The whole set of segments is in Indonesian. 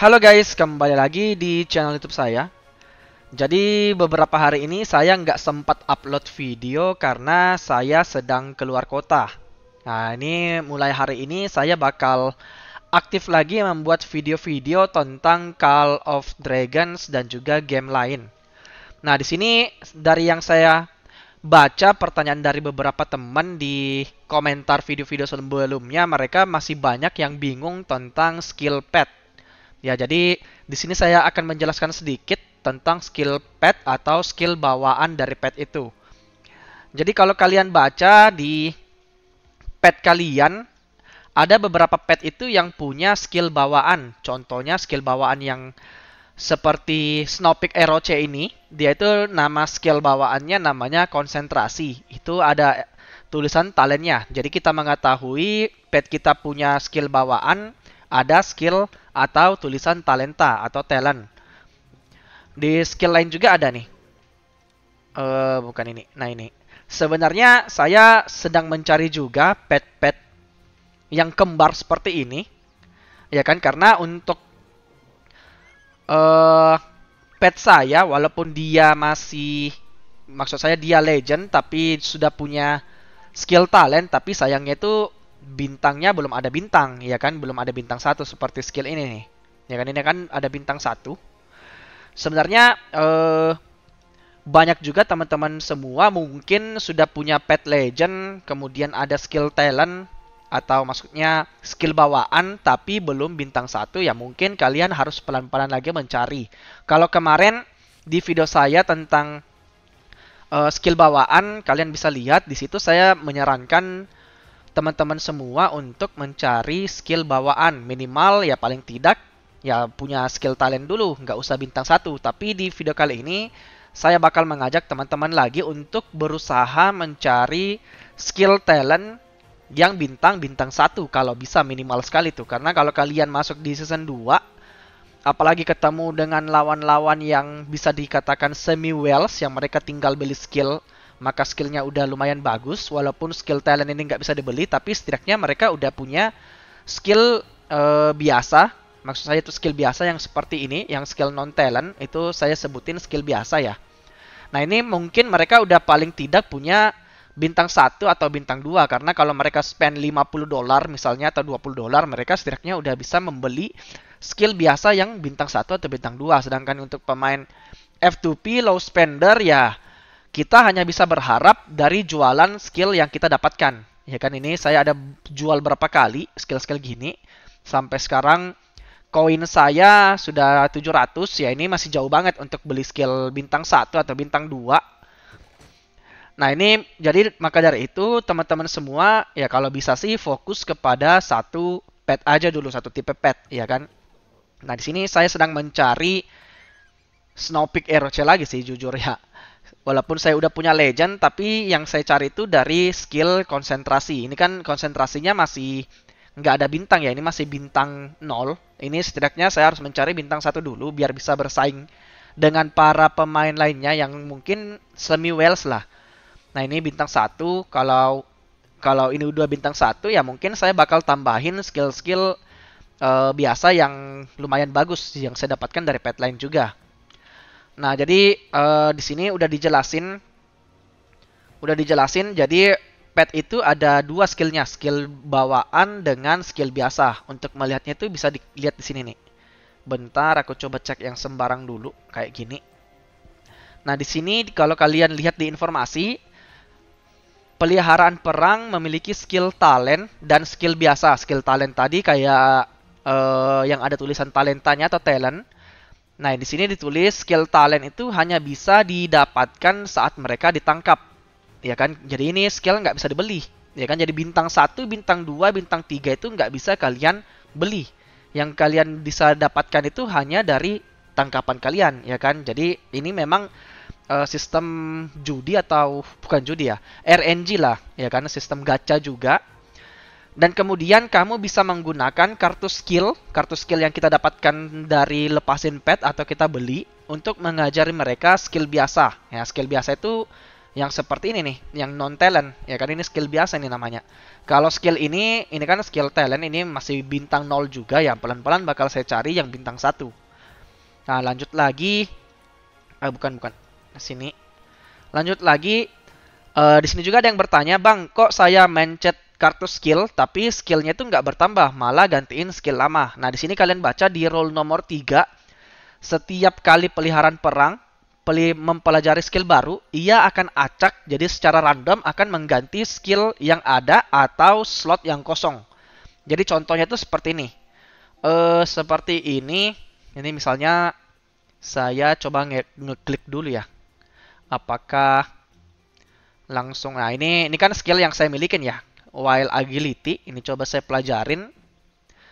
Halo guys, kembali lagi di channel YouTube saya. Jadi beberapa hari ini saya nggak sempat upload video karena saya sedang keluar kota. Nah ini mulai hari ini saya bakal aktif lagi membuat video-video tentang Call of Dragons dan juga game lain. Nah di sini dari yang saya baca pertanyaan dari beberapa teman di komentar video-video sebelumnya mereka masih banyak yang bingung tentang skill pet Ya, jadi di sini saya akan menjelaskan sedikit tentang skill pet atau skill bawaan dari pet itu. Jadi kalau kalian baca di pet kalian, ada beberapa pet itu yang punya skill bawaan. Contohnya skill bawaan yang seperti Snowpeak ROC ini, dia itu nama skill bawaannya namanya konsentrasi. Itu ada tulisan talentnya. Jadi kita mengetahui pet kita punya skill bawaan ada skill atau tulisan talenta atau talent. Di skill lain juga ada nih. Uh, bukan ini. Nah ini. Sebenarnya saya sedang mencari juga pet-pet yang kembar seperti ini. Ya kan? Karena untuk uh, pet saya walaupun dia masih maksud saya dia legend tapi sudah punya skill talent tapi sayangnya itu bintangnya belum ada bintang, ya kan? Belum ada bintang satu seperti skill ini nih. Ya kan ini kan ada bintang satu. Sebenarnya eh, banyak juga teman-teman semua mungkin sudah punya pet legend, kemudian ada skill talent atau maksudnya skill bawaan tapi belum bintang satu ya mungkin kalian harus pelan-pelan lagi mencari. Kalau kemarin di video saya tentang uh, skill bawaan kalian bisa lihat di situ saya menyarankan teman-teman semua untuk mencari skill bawaan minimal ya paling tidak ya punya skill talent dulu nggak usah bintang satu tapi di video kali ini saya bakal mengajak teman-teman lagi untuk berusaha mencari skill talent yang bintang-bintang satu kalau bisa minimal sekali tuh karena kalau kalian masuk di season 2 apalagi ketemu dengan lawan-lawan yang bisa dikatakan semi wells yang mereka tinggal beli skill maka skillnya udah lumayan bagus walaupun skill talent ini nggak bisa dibeli tapi setidaknya mereka udah punya skill uh, biasa maksud saya itu skill biasa yang seperti ini yang skill non talent itu saya sebutin skill biasa ya nah ini mungkin mereka udah paling tidak punya bintang 1 atau bintang 2 karena kalau mereka spend 50 dolar misalnya atau 20 dolar mereka setidaknya udah bisa membeli skill biasa yang bintang 1 atau bintang 2 sedangkan untuk pemain F2P low spender ya kita hanya bisa berharap dari jualan skill yang kita dapatkan. Ya kan ini saya ada jual berapa kali skill-skill gini sampai sekarang koin saya sudah 700 ya ini masih jauh banget untuk beli skill bintang 1 atau bintang 2. Nah, ini jadi maka dari itu teman-teman semua ya kalau bisa sih fokus kepada satu pet aja dulu, satu tipe pet ya kan. Nah, di sini saya sedang mencari Snowpeak ROC lagi sih jujur ya. Walaupun saya udah punya legend, tapi yang saya cari itu dari skill konsentrasi. Ini kan konsentrasinya masih nggak ada bintang ya, ini masih bintang 0. Ini setidaknya saya harus mencari bintang satu dulu biar bisa bersaing dengan para pemain lainnya yang mungkin semi wells lah. Nah ini bintang satu, kalau kalau ini udah bintang satu ya mungkin saya bakal tambahin skill-skill uh, biasa yang lumayan bagus yang saya dapatkan dari pet lain juga. Nah, jadi uh, di sini udah dijelasin udah dijelasin jadi pet itu ada dua skillnya, skill bawaan dengan skill biasa. Untuk melihatnya itu bisa dilihat di sini nih. Bentar aku coba cek yang sembarang dulu kayak gini. Nah, di sini kalau kalian lihat di informasi peliharaan perang memiliki skill talent dan skill biasa. Skill talent tadi kayak uh, yang ada tulisan talentanya atau talent Nah, di sini ditulis skill talent itu hanya bisa didapatkan saat mereka ditangkap. Ya kan? Jadi ini skill nggak bisa dibeli. Ya kan? Jadi bintang 1, bintang 2, bintang 3 itu nggak bisa kalian beli. Yang kalian bisa dapatkan itu hanya dari tangkapan kalian, ya kan? Jadi ini memang uh, sistem judi atau bukan judi ya, RNG lah, ya kan? Sistem gacha juga dan kemudian kamu bisa menggunakan kartu skill, kartu skill yang kita dapatkan dari lepasin pet atau kita beli untuk mengajari mereka skill biasa. Ya, skill biasa itu yang seperti ini nih, yang non talent. Ya kan ini skill biasa ini namanya. Kalau skill ini, ini kan skill talent ini masih bintang 0 juga ya. Pelan-pelan bakal saya cari yang bintang 1. Nah, lanjut lagi. Ah, bukan bukan. Sini. Lanjut lagi. Uh, di sini juga ada yang bertanya, "Bang, kok saya mencet kartu skill, tapi skillnya itu nggak bertambah, malah gantiin skill lama. Nah, di sini kalian baca di roll nomor 3, setiap kali peliharaan perang, peli mempelajari skill baru, ia akan acak, jadi secara random akan mengganti skill yang ada atau slot yang kosong. Jadi contohnya itu seperti ini. Uh, seperti ini, ini misalnya saya coba ngeklik nge dulu ya. Apakah langsung, nah ini, ini kan skill yang saya milikin ya, while agility. Ini coba saya pelajarin.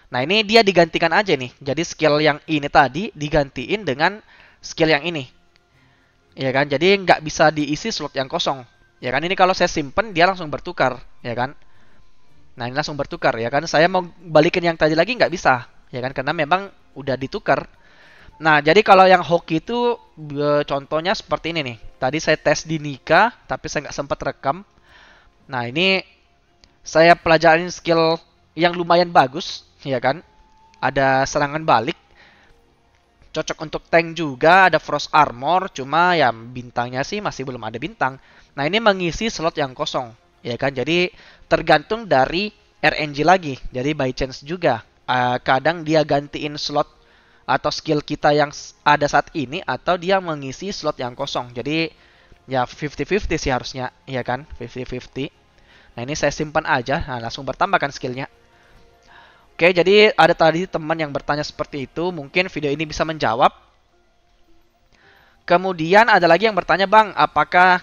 Nah, ini dia digantikan aja nih. Jadi skill yang ini tadi digantiin dengan skill yang ini. Ya kan? Jadi nggak bisa diisi slot yang kosong. Ya kan? Ini kalau saya simpen, dia langsung bertukar. Ya kan? Nah, ini langsung bertukar. Ya kan? Saya mau balikin yang tadi lagi nggak bisa. Ya kan? Karena memang udah ditukar. Nah, jadi kalau yang hoki itu contohnya seperti ini nih. Tadi saya tes di Nika, tapi saya nggak sempat rekam. Nah, ini saya pelajarin skill yang lumayan bagus, ya kan? Ada serangan balik. Cocok untuk tank juga, ada frost armor, cuma ya bintangnya sih masih belum ada bintang. Nah, ini mengisi slot yang kosong, ya kan? Jadi tergantung dari RNG lagi. Jadi by chance juga. Uh, kadang dia gantiin slot atau skill kita yang ada saat ini atau dia mengisi slot yang kosong. Jadi ya 50-50 sih harusnya, ya kan? 50-50. Nah ini saya simpan aja, nah, langsung bertambahkan skillnya. Oke, jadi ada tadi teman yang bertanya seperti itu, mungkin video ini bisa menjawab. Kemudian ada lagi yang bertanya, Bang, apakah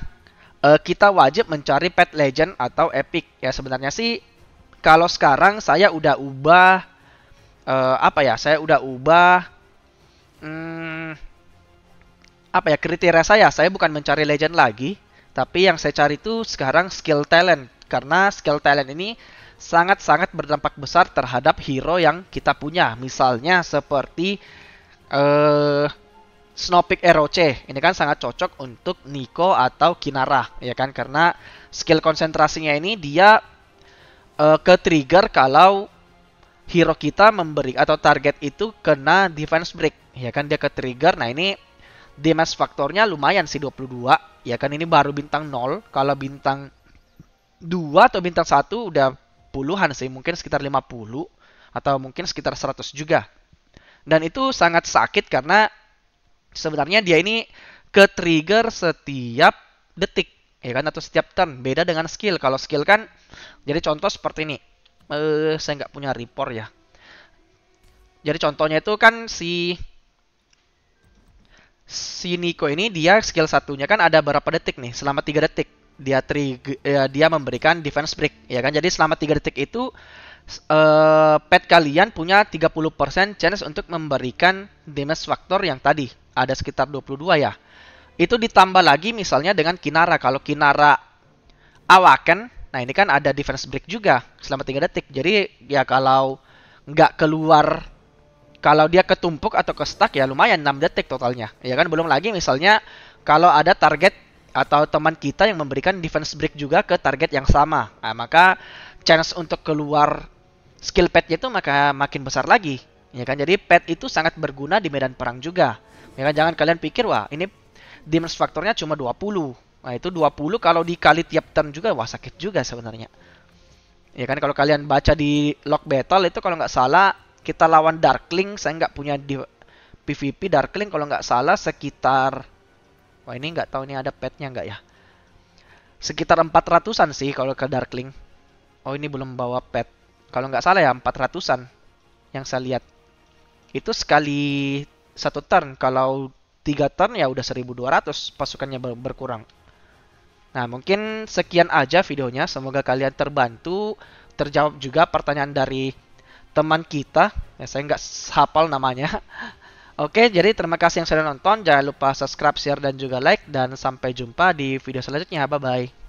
uh, kita wajib mencari pet legend atau epic? Ya sebenarnya sih, kalau sekarang saya udah ubah, uh, apa ya, saya udah ubah, hmm, apa ya, kriteria saya, saya bukan mencari legend lagi, tapi yang saya cari itu sekarang skill talent karena skill talent ini sangat-sangat berdampak besar terhadap hero yang kita punya. Misalnya seperti uh, Snowpeak ROC. Ini kan sangat cocok untuk Nico atau Kinara, ya kan? Karena skill konsentrasinya ini dia uh, ke trigger kalau hero kita memberi atau target itu kena defense break, ya kan? Dia ke trigger. Nah, ini damage faktornya lumayan sih 22 ya kan ini baru bintang 0 kalau bintang dua atau bintang satu udah puluhan sih, mungkin sekitar 50 atau mungkin sekitar 100 juga. Dan itu sangat sakit karena sebenarnya dia ini ke trigger setiap detik ya kan atau setiap turn beda dengan skill kalau skill kan jadi contoh seperti ini eh saya nggak punya report ya jadi contohnya itu kan si si Nico ini dia skill satunya kan ada berapa detik nih selama tiga detik dia tri ya, eh, dia memberikan defense break ya kan. Jadi selama tiga detik itu uh, pet kalian punya 30% chance untuk memberikan damage factor yang tadi ada sekitar 22 ya. Itu ditambah lagi misalnya dengan Kinara. Kalau Kinara Awaken, nah ini kan ada defense break juga selama tiga detik. Jadi ya kalau nggak keluar kalau dia ketumpuk atau ke stuck ya lumayan 6 detik totalnya. Ya kan belum lagi misalnya kalau ada target atau teman kita yang memberikan defense break juga ke target yang sama. Nah, maka chance untuk keluar skill petnya itu maka makin besar lagi. Ya kan? Jadi pet itu sangat berguna di medan perang juga. Ya kan? Jangan kalian pikir wah ini damage faktornya cuma 20. Nah, itu 20 kalau dikali tiap turn juga wah sakit juga sebenarnya. Ya kan kalau kalian baca di log battle itu kalau nggak salah kita lawan Darkling saya nggak punya di PvP Darkling kalau nggak salah sekitar Wah ini nggak tahu ini ada petnya nggak ya? Sekitar 400-an sih kalau ke Darkling. Oh ini belum bawa pet. Kalau nggak salah ya 400-an yang saya lihat. Itu sekali satu turn. Kalau tiga turn ya udah 1200 pasukannya ber berkurang. Nah mungkin sekian aja videonya. Semoga kalian terbantu. Terjawab juga pertanyaan dari teman kita. Ya, saya nggak hafal namanya. Oke, jadi terima kasih yang sudah nonton. Jangan lupa subscribe, share, dan juga like. Dan sampai jumpa di video selanjutnya. Bye-bye.